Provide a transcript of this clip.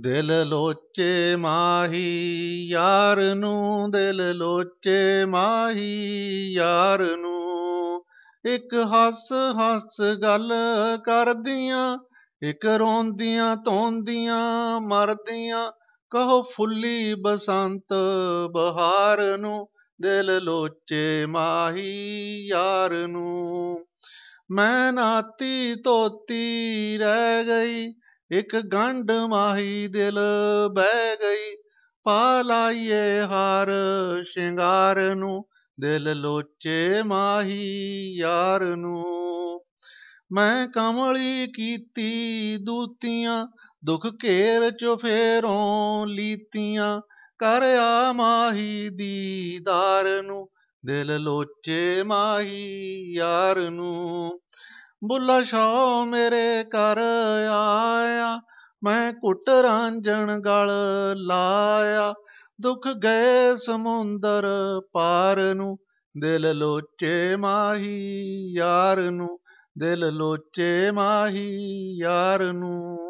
ਦਿਲ ਲੋਚੇ ਮਾਹੀ ਯਾਰ ਨੂੰ ਦਿਲ ਲੋਚੇ ਮਾਹੀ ਯਾਰ ਨੂੰ ਇੱਕ ਹੱਸ ਹੱਸ ਗੱਲ ਕਰਦੀਆਂ ਇੱਕ ਰੋਂਦੀਆਂ ਤੋਂਦੀਆਂ ਮਰਦੀਆਂ ਕਹੋ ਫੁੱਲੀ ਬਸੰਤ ਬਹਾਰ ਨੂੰ ਦਿਲ ਲੋਚੇ ਮਾਹੀ ਯਾਰ ਨੂੰ ਮੈਂ ਨਾਤੀ ਤੋਤੀ ਰਹਿ ਗਈ ਇੱਕ ਗੰਡ ਮਾਹੀ ਦਿਲ ਬਹਿ ਗਈ ਪਾ ਲਾਈਏ ਹਾਰ ਸ਼ਿੰਗਾਰ ਨੂੰ ਦਿਲ ਲੋਚੇ ਮਾਹੀ ਯਾਰ ਨੂੰ ਮੈਂ ਕਮਲੀ ਕੀਤੀ ਦੂਤੀਆਂ ਦੁੱਖ ਘੇਰ ਚ ਫੇਰੋਂ ਲੀਤੀਆਂ ਕਰ ਆ ਮਾਹੀ ਦੀਦਾਰ ਨੂੰ ਦਿਲ ਲੋਚੇ ਮਾਹੀ ਯਾਰ ਨੂੰ ਬੁੱਲਾ ਸ਼ਾ ਮੇਰੇ ਘਰ ਆਇਆ ਮੈਂ ਕੁੱਟ ਰਾਂਜਣ ਗਲ ਲਾਇਆ ਦੁੱਖ ਗਏ ਸਮੁੰਦਰ ਪਾਰ ਨੂੰ ਦਿਲ ਲੋਚੇ ਮਾਹੀ ਯਾਰ ਨੂੰ ਦਿਲ ਲੋਚੇ ਮਾਹੀ ਯਾਰ ਨੂੰ